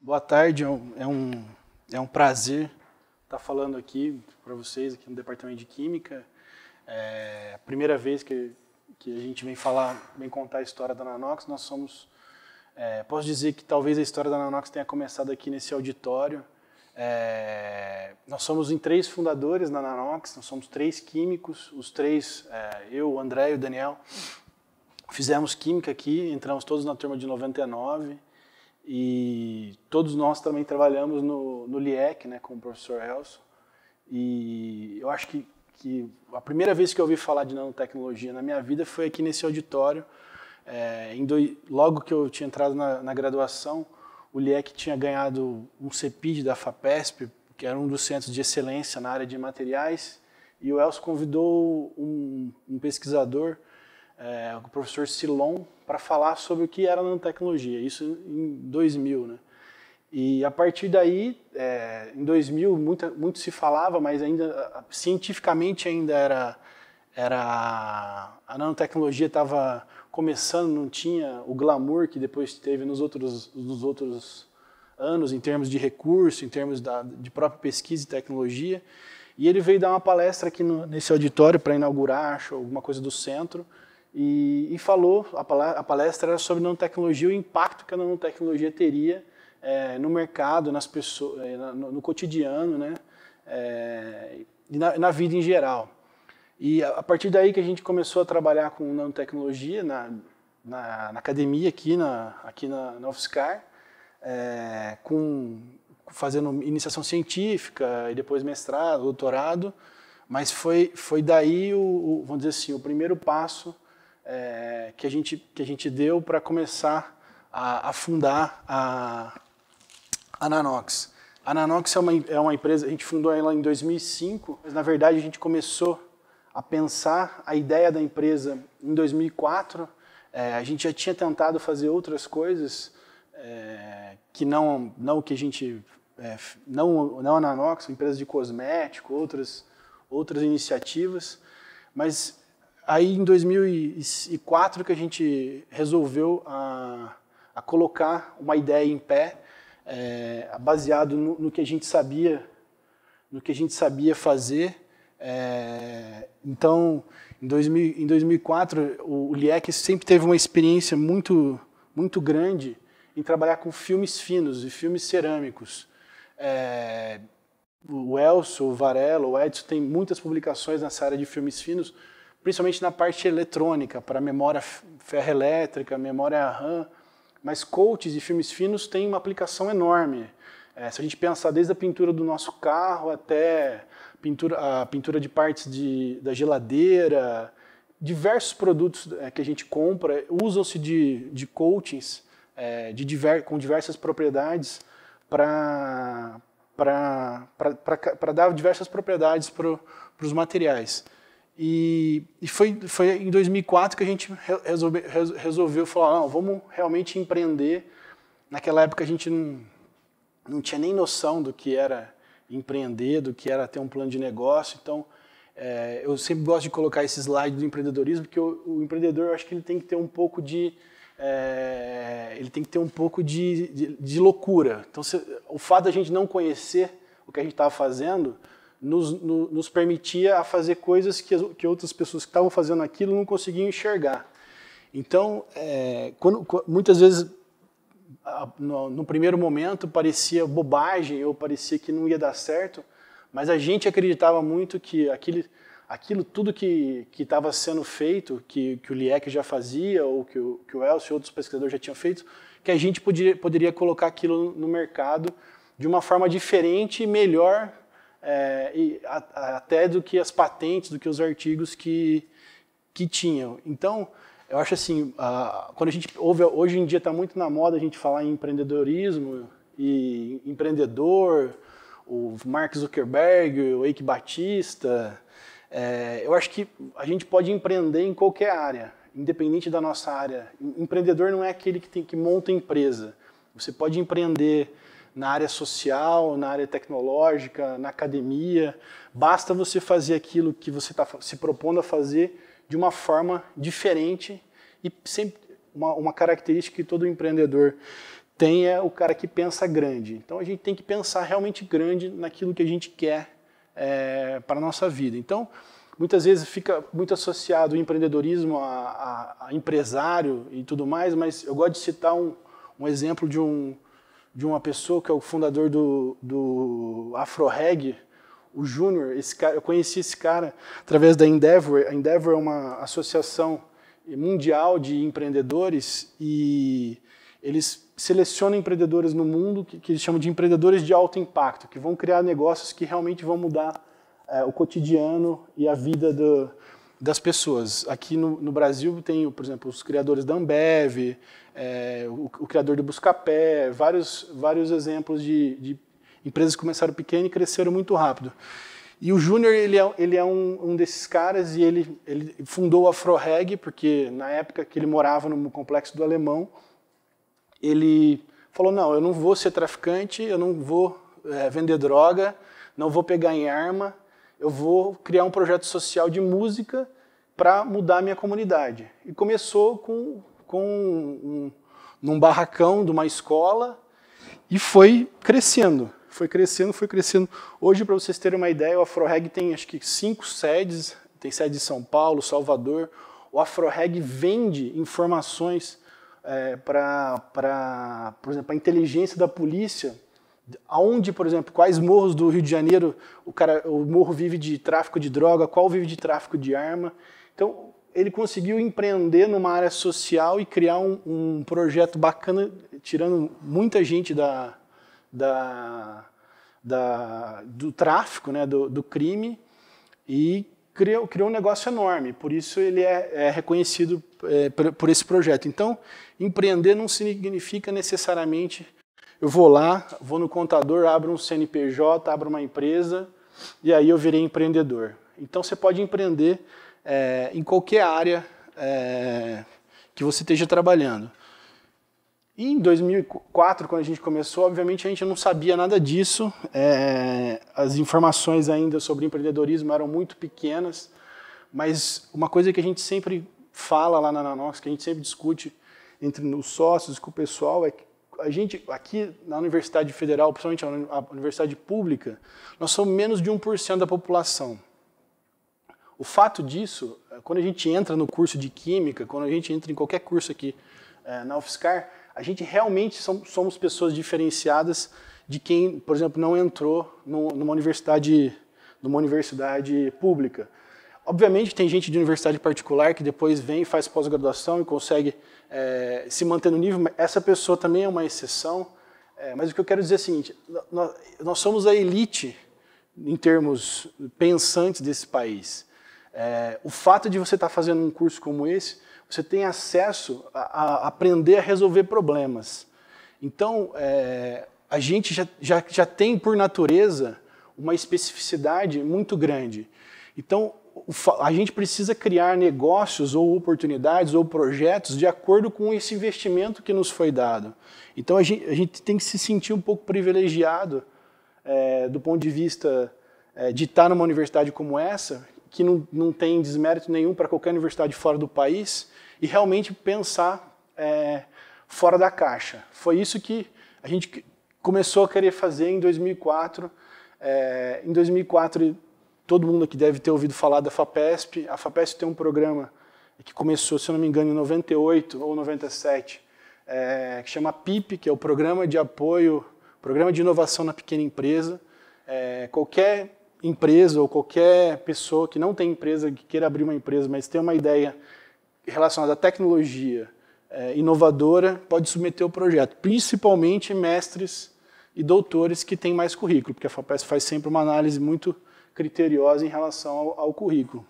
Boa tarde, é um, é um, é prazer estar tá falando aqui para vocês, aqui no Departamento de Química. É a primeira vez que, que a gente vem falar, vem contar a história da Nanox. Nós somos é, posso dizer que talvez a história da Nanox tenha começado aqui nesse auditório. É, nós somos em três fundadores na Nanox, nós somos três químicos, os três, é, eu, o André e o Daniel, fizemos química aqui, entramos todos na turma de 99 e todos nós também trabalhamos no, no LIEC, né, com o professor Elson. E eu acho que, que a primeira vez que eu ouvi falar de nanotecnologia na minha vida foi aqui nesse auditório, é, do, logo que eu tinha entrado na, na, graduação, o LIEC tinha ganhado um CEPID da FAPESP, que era um dos centros de excelência na área de materiais, e o Elcio convidou um, um pesquisador, é, o professor Silon, para falar sobre o que era nanotecnologia, isso em 2000, né? E a partir daí, é, em 2000, muita, muito se falava, mas ainda cientificamente ainda era era a nanotecnologia estava começando, não tinha o glamour que depois teve nos outros, nos outros anos em termos de recurso, em termos da, de própria pesquisa e tecnologia. E ele veio dar uma palestra aqui no, nesse auditório para inaugurar, acho, alguma coisa do centro, e, e falou, a palestra era sobre nanotecnologia, o impacto que a nanotecnologia teria é, no mercado, nas pessoas, é, no, no cotidiano, né? É, e na, na vida em geral. E a partir daí que a gente começou a trabalhar com nanotecnologia na, na, na academia aqui na, aqui na, na UFSCar, é, com, fazendo iniciação científica e depois mestrado, doutorado, mas foi, foi daí, o, o vamos dizer assim, o primeiro passo é, que, a gente, que a gente deu para começar a, a fundar a, a Nanox. A Nanox é uma, é uma empresa, a gente fundou ela em 2005, mas na verdade a gente começou a pensar a ideia da empresa em 2004. É, a gente já tinha tentado fazer outras coisas é, que não não que a gente é, não não a Nanox, empresa de cosmético, outras outras iniciativas, mas aí em 2004 que a gente resolveu a, a colocar uma ideia em pé é, baseado no, no que a gente sabia no que a gente sabia fazer é, então, em, 2000, em 2004, o, o Lieck sempre teve uma experiência muito, muito grande em trabalhar com filmes finos e filmes cerâmicos. É, o Elso, o Varela, o Edson tem muitas publicações nessa área de filmes finos, principalmente na parte eletrônica, para memória ferroelétrica, memória RAM. Mas coaches de filmes finos têm uma aplicação enorme. É, se a gente pensar desde a pintura do nosso carro até pintura, a pintura de partes de, da geladeira, diversos produtos é, que a gente compra usam-se de, de coatings é, de diver, com diversas propriedades para dar diversas propriedades para os materiais. E, e, foi, foi em 2004 que a gente resolve, resolveu falar, não, vamos realmente empreender. Naquela época a gente não não tinha nem noção do que era empreender, do que era ter um plano de negócio. Então, é, eu sempre gosto de colocar esse slide do empreendedorismo, porque o, o empreendedor, eu acho que ele tem que ter um pouco de é, ele tem que ter um pouco de, de, de loucura. Então, se, o fato da gente não conhecer o que a gente estava fazendo nos, no, nos, permitia a fazer coisas que, que outras pessoas que estavam fazendo aquilo não conseguiam enxergar. Então, é, quando, muitas vezes no, primeiro momento parecia bobagem ou parecia que não ia dar certo, mas a gente acreditava muito que aquele, aquilo tudo que estava sendo feito, que, que o Lieck já fazia, ou que o, que o Elcio e outros pesquisadores já tinham feito, que a gente podia, poderia colocar aquilo no mercado de uma forma diferente melhor, é, e melhor, até do que as patentes, do que os artigos que, que tinham. Então, eu acho assim, uh, quando a gente ouve, hoje em dia está muito na moda a gente falar em empreendedorismo e empreendedor, o Mark Zuckerberg, o Eike Batista. É, eu acho que a gente pode empreender em qualquer área, independente da nossa área. Empreendedor não é aquele que tem que monta empresa. Você pode empreender na área social, na área tecnológica, na academia. Basta você fazer aquilo que você está se propondo a fazer de uma forma diferente e sempre uma, uma característica que todo empreendedor tem é o cara que pensa grande. Então a gente tem que pensar realmente grande naquilo que a gente quer é, para a nossa vida. Então, muitas vezes fica muito associado o empreendedorismo a, a, a empresário e tudo mais, mas eu gosto de citar um, um exemplo de, um, de uma pessoa que é o fundador do, do AfroReg, o Júnior, eu conheci esse cara através da Endeavor. A Endeavor é uma associação mundial de empreendedores e eles selecionam empreendedores no mundo que, que eles chamam de empreendedores de alto impacto, que vão criar negócios que realmente vão mudar é, o cotidiano e a vida do, das pessoas. Aqui no, no, Brasil tem, por exemplo, os criadores da Ambev, é, o, o, criador do Buscapé, vários, vários exemplos de, de Empresas começaram pequenas e cresceram muito rápido. E o Júnior, ele é, ele é um, um, desses caras e ele, ele fundou a Reg porque na época que ele morava no complexo do Alemão, ele falou, não, eu não vou ser traficante, eu não vou é, vender droga, não vou pegar em arma, eu vou criar um projeto social de música para mudar a minha comunidade. E começou com, com um, um, num barracão de uma escola e foi crescendo foi crescendo, foi crescendo. Hoje, para vocês terem uma ideia, o AfroReg tem acho que cinco sedes, tem sede em São Paulo, Salvador. O AfroReg vende informações é, para, por exemplo, a inteligência da polícia, aonde, por exemplo, quais morros do Rio de Janeiro o, cara, o morro vive de tráfico de droga, qual vive de tráfico de arma. Então, ele conseguiu empreender numa área social e criar um, um projeto bacana, tirando muita gente da, da, da, do tráfico, né, do, do crime, e criou, criou um negócio enorme. Por isso ele é, é reconhecido é, por, por, esse projeto. Então, empreender não significa necessariamente eu vou lá, vou no contador, abro um CNPJ, abro uma empresa e aí eu virei empreendedor. Então, você pode empreender é, em qualquer área é, que você esteja trabalhando. E em 2004, quando a gente começou, obviamente a gente não sabia nada disso. É, as informações ainda sobre empreendedorismo eram muito pequenas, mas uma coisa que a gente sempre fala lá na Nanox, que a gente sempre discute entre os sócios, com o pessoal, é que a gente, aqui na Universidade Federal, principalmente a Universidade Pública, nós somos menos de 1% da população. O fato disso, é, quando a gente entra no curso de Química, quando a gente entra em qualquer curso aqui é, na UFSCar, a gente realmente somos pessoas diferenciadas de quem, por exemplo, não entrou numa universidade, numa universidade pública. Obviamente, tem gente de universidade particular que depois vem e faz pós-graduação e consegue é, se manter no nível, mas essa pessoa também é uma exceção. É, mas o que eu quero dizer é o seguinte: nós, nós somos a elite em termos pensantes desse país. É, o fato de você estar tá fazendo um curso como esse, você tem acesso a, a aprender a resolver problemas. Então, é, a gente já, já, já tem, por natureza, uma especificidade muito grande. Então, a gente precisa criar negócios ou oportunidades ou projetos de acordo com esse investimento que nos foi dado. Então, a gente, a gente tem que se sentir um pouco privilegiado é, do ponto de vista é, de estar numa universidade como essa, que não, não tem desmérito nenhum para qualquer universidade fora do país e realmente pensar é, fora da caixa. Foi isso que a gente começou a querer fazer em 2004. É, em 2004, todo mundo aqui deve ter ouvido falar da FAPESP. A FAPESP tem um programa que começou, se eu não me engano, em 98 ou 97, é, que chama PIP, que é o Programa de Apoio, Programa de Inovação na Pequena Empresa. É, qualquer empresa ou qualquer pessoa que não tem empresa, que queira abrir uma empresa, mas tem uma ideia relacionada à tecnologia é, inovadora, pode submeter o projeto, principalmente mestres e doutores que têm mais currículo, porque a FAPES faz sempre uma análise muito criteriosa em relação ao, ao currículo.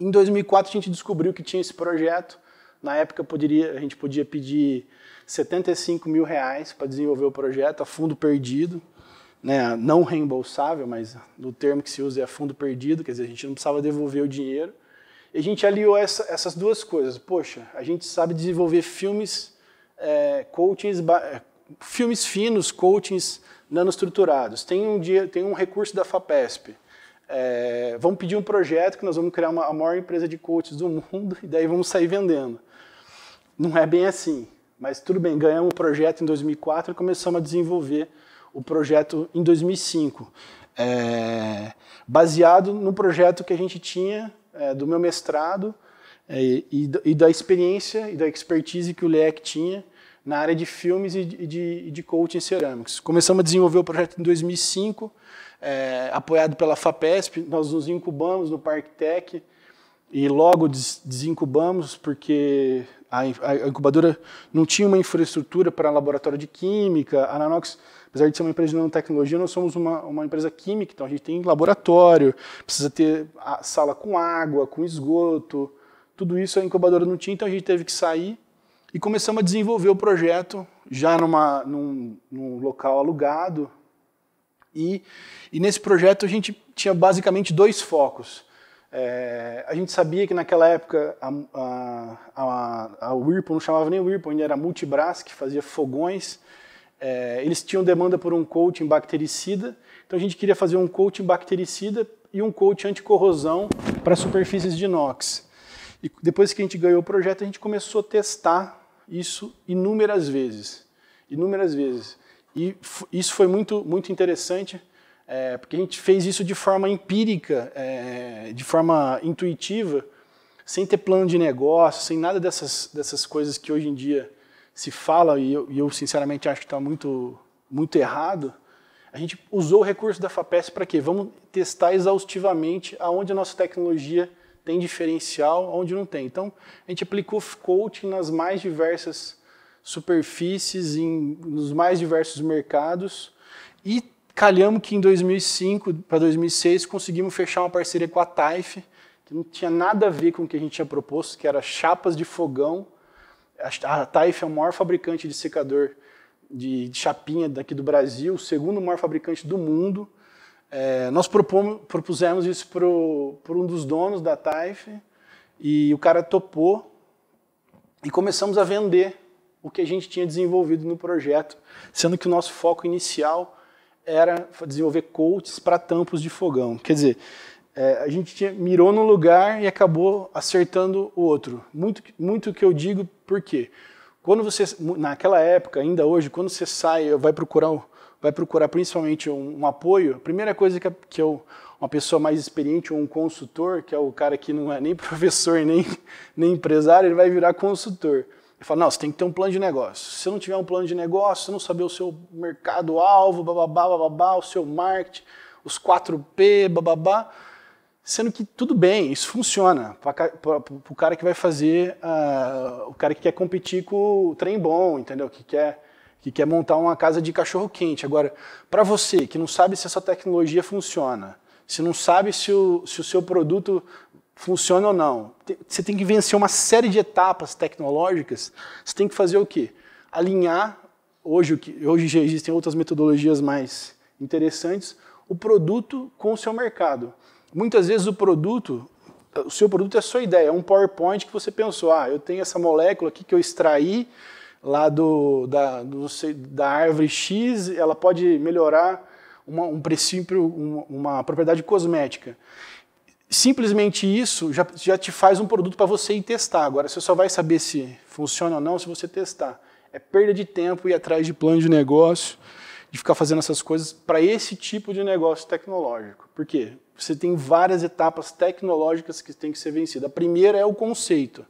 Em 2004 a gente descobriu que tinha esse projeto, na época poderia, a gente podia pedir 75 mil reais para desenvolver o projeto, a fundo perdido, né, não reembolsável, mas no termo que se usa é fundo perdido, quer dizer, a gente não precisava devolver o dinheiro. E a gente aliou essa, essas duas coisas. Poxa, a gente sabe desenvolver filmes, é, coachings, é, filmes finos, coachings nanoestruturados. Tem um, dia, tem um recurso da FAPESP. É, vamos pedir um projeto que nós vamos criar uma, a maior empresa de coaches do mundo e daí vamos sair vendendo. Não é bem assim, mas tudo bem, ganhamos um projeto em 2004 e começamos a desenvolver o projeto em 2005, é, baseado no projeto que a gente tinha é, do meu mestrado é, e, e, da experiência e da expertise que o LEC tinha na área de filmes e de, de coaching cerâmicos. Começamos a desenvolver o projeto em 2005, é, apoiado pela FAPESP, nós nos incubamos no Parque Tech e logo des desincubamos porque a, incubadora não tinha uma infraestrutura para laboratório de química. A Nanox, apesar de ser uma empresa de nanotecnologia, nós somos uma, uma empresa química, então a gente tem laboratório, precisa ter sala com água, com esgoto. Tudo isso a incubadora não tinha, então a gente teve que sair e começamos a desenvolver o projeto já numa, num, num local alugado. E, e nesse projeto a gente tinha basicamente dois focos. É, a gente sabia que naquela época a, a, a, Whirlpool, não chamava nem Whirlpool, ainda era Multibras, que fazia fogões. É, eles tinham demanda por um coating bactericida, então a gente queria fazer um coating bactericida e um coating anticorrosão para superfícies de inox. E depois que a gente ganhou o projeto, a gente começou a testar isso inúmeras vezes. Inúmeras vezes. E isso foi muito, muito interessante é, porque a gente fez isso de forma empírica, é, de forma intuitiva, sem ter plano de negócio, sem nada dessas, dessas coisas que hoje em dia se fala, e eu, e eu sinceramente acho que está muito, muito errado. A gente usou o recurso da Fapes para quê? Vamos testar exaustivamente aonde a nossa tecnologia tem diferencial, aonde não tem. Então, a gente aplicou coaching nas mais diversas superfícies, em, nos mais diversos mercados, e calhamos que em 2005 para 2006 conseguimos fechar uma parceria com a TAIF, que não tinha nada a ver com o que a gente tinha proposto, que era chapas de fogão. A TAIF é o maior fabricante de secador de chapinha daqui do Brasil, o segundo maior fabricante do mundo. É, nós propomos, propusemos isso para um dos donos da TAIF e o cara topou e começamos a vender o que a gente tinha desenvolvido no projeto, sendo que o nosso foco inicial era desenvolver coaches para tampos de fogão. Quer dizer, é, a gente tinha, mirou num lugar e acabou acertando o outro. Muito, muito que eu digo, por quê? Quando você, naquela época, ainda hoje, quando você sai, vai procurar, vai procurar principalmente um, um apoio, a primeira coisa que, que eu, uma pessoa mais experiente ou um consultor, que é o cara que não é nem professor nem, nem empresário, ele vai virar consultor. Ele fala, não, você tem que ter um plano de negócio. Se você não tiver um plano de negócio, você não saber o seu mercado-alvo, bababá, bababá, o seu marketing, os 4P, bababá. Sendo que tudo bem, isso funciona para o cara que vai fazer, uh, o cara que quer competir com o trem bom, entendeu? Que quer, que quer montar uma casa de cachorro quente. Agora, para você que não sabe se essa tecnologia funciona, se não sabe se o, se o seu produto funciona ou não. Você tem que vencer uma série de etapas tecnológicas. Você tem que fazer o quê? Alinhar, hoje, hoje já existem outras metodologias mais interessantes, o produto com o seu mercado. Muitas vezes o produto, o seu produto é a sua ideia, é um PowerPoint que você pensou, ah, eu tenho essa molécula aqui que eu extraí lá do, da, do, da árvore X, ela pode melhorar uma, um princípio, uma, uma propriedade cosmética simplesmente isso já, já te faz um produto para você ir testar. Agora, você só vai saber se funciona ou não se você testar. É perda de tempo ir atrás de plano de negócio, de ficar fazendo essas coisas para esse tipo de negócio tecnológico. Por quê? Você tem várias etapas tecnológicas que tem que ser vencida. A primeira é o conceito,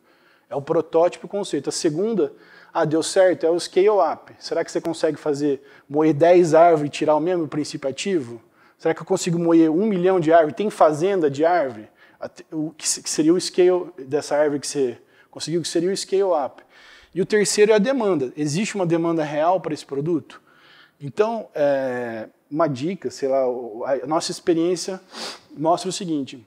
é o protótipo conceito. A segunda, ah, deu certo, é o scale-up. Será que você consegue fazer, moer 10 árvores e tirar o mesmo princípio ativo? Será que eu consigo moer um milhão de árvores? Tem fazenda de árvore? O que seria o scale dessa árvore que você conseguiu? O que seria o scale-up? E o terceiro é a demanda. Existe uma demanda real para esse produto? Então, é, uma dica, sei lá, a nossa experiência mostra o seguinte.